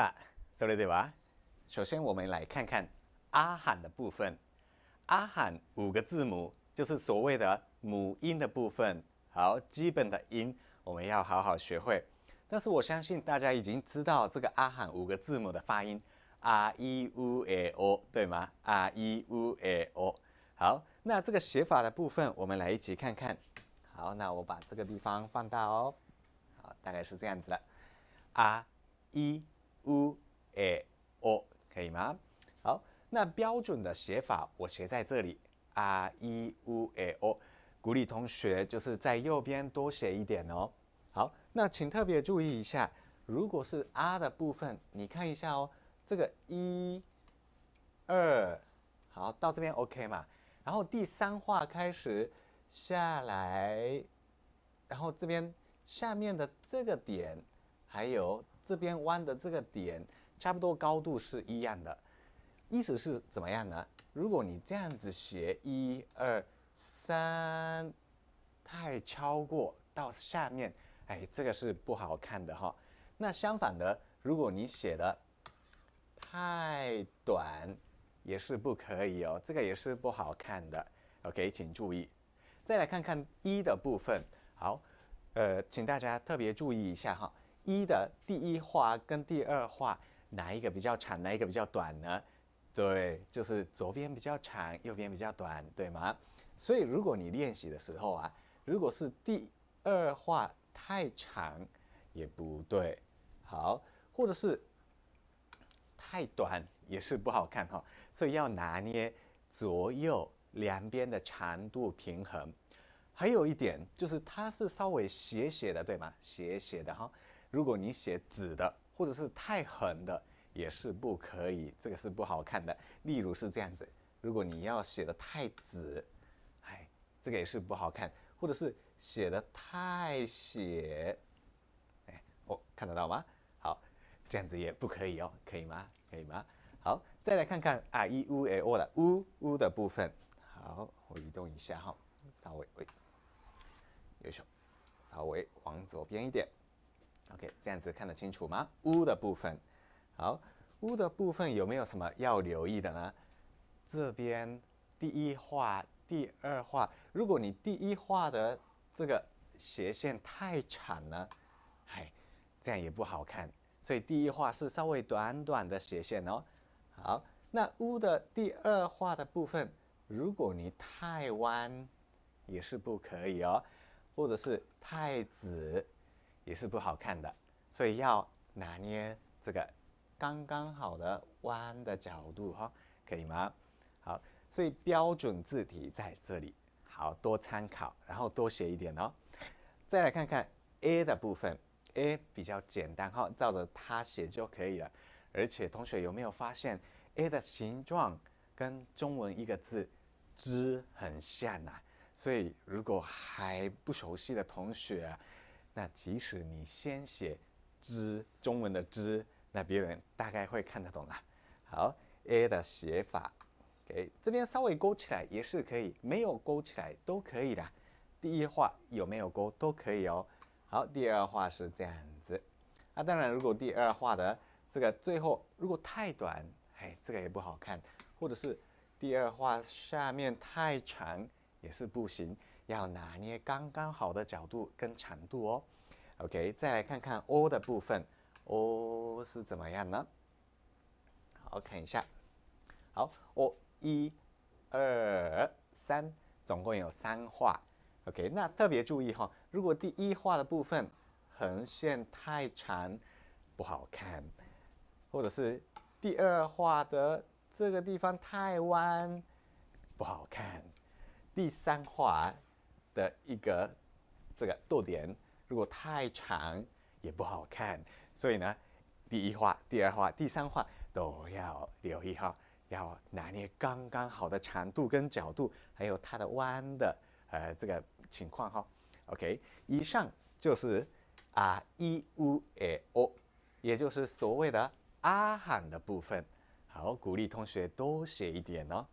あ、それでは、首先我们来看看阿罕的部分。阿罕五个字母就是所谓的母音的部分，好基本的音我们要好好学会。但是我相信大家已经知道这个阿罕五个字母的发音，啊一乌诶哦，对吗？啊一乌诶哦。好，那这个写法的部分我们来一起看看。好，那我把这个地方放大哦。好，大概是这样子，a 啊一 u e o 可以吗？好，那标准的写法我写在这里，啊一 u e o，鼓励同学就是在右边多写一点哦。好，那请特别注意一下，如果是啊的部分，你看一下哦，这个一，二，好到这边 OK 嘛？然后第三画开始下来，然后这边下面的这个点还有。这边弯的这个点，差不多高度是一样的，意思是怎么样呢？如果你这样子写，一二三，太超过到下面，哎，这个是不好看的哈。那相反的，如果你写的太短，也是不可以哦，这个也是不好看的。OK，请注意。再来看看一的部分，好，呃，请大家特别注意一下哈。一的第一画跟第二画哪一个比较长，哪一个比较短呢？对，就是左边比较长，右边比较短，对吗？所以如果你练习的时候啊，如果是第二画太长也不对，好，或者是太短也是不好看哈，所以要拿捏左右两边的长度平衡。还有一点就是，它是稍微斜斜的，对吗？斜斜的哈。如果你写直的，或者是太横的，也是不可以，这个是不好看的。例如是这样子，如果你要写的太直，哎，这个也是不好看，或者是写的太斜，哎，我看得到吗？好，这样子也不可以哦，可以吗？可以吗？好，再来看看啊一 u a o 的 u u 的部分。好，我移动一下哈，稍微喂。右手，稍微往左边一点，OK，这样子看得清楚吗？屋的部分，好，屋的部分有没有什么要留意的呢？这边第一画、第二画，如果你第一画的这个斜线太长了，嗨，这样也不好看，所以第一画是稍微短短的斜线哦。好，那屋的第二画的部分，如果你太弯，也是不可以哦。或者是太直，也是不好看的，所以要拿捏这个刚刚好的弯的角度，哈，可以吗？好，所以标准字体在这里，好多参考，然后多写一点哦。再来看看 A 的部分，A 比较简单，哈，照着它写就可以了。而且同学有没有发现，A 的形状跟中文一个字“之”很像啊？所以，如果还不熟悉的同学，那即使你先写“之”中文的“之”，那别人大概会看得懂了。好，“a” 的写法，给这边稍微勾起来也是可以，没有勾起来都可以的。第一画有没有勾都可以哦。好，第二画是这样子。啊，当然，如果第二画的这个最后如果太短，哎，这个也不好看；或者是第二画下面太长。也是不行，要拿捏刚刚好的角度跟长度哦。OK，再来看看 “O” 的部分，“O” 是怎么样呢？好，看一下。好，“O” 一、二、三，总共有三画。OK，那特别注意哈，如果第一画的部分横线太长，不好看；或者是第二画的这个地方太弯，不好看。第三画的一个这个逗点，如果太长也不好看，所以呢，第一画、第二画、第三画都要留意哈，要拿捏刚刚好的长度跟角度，还有它的弯的呃这个情况哈。OK，以上就是啊一乌诶哦，也就是所谓的啊喊的部分。好，鼓励同学多写一点哦。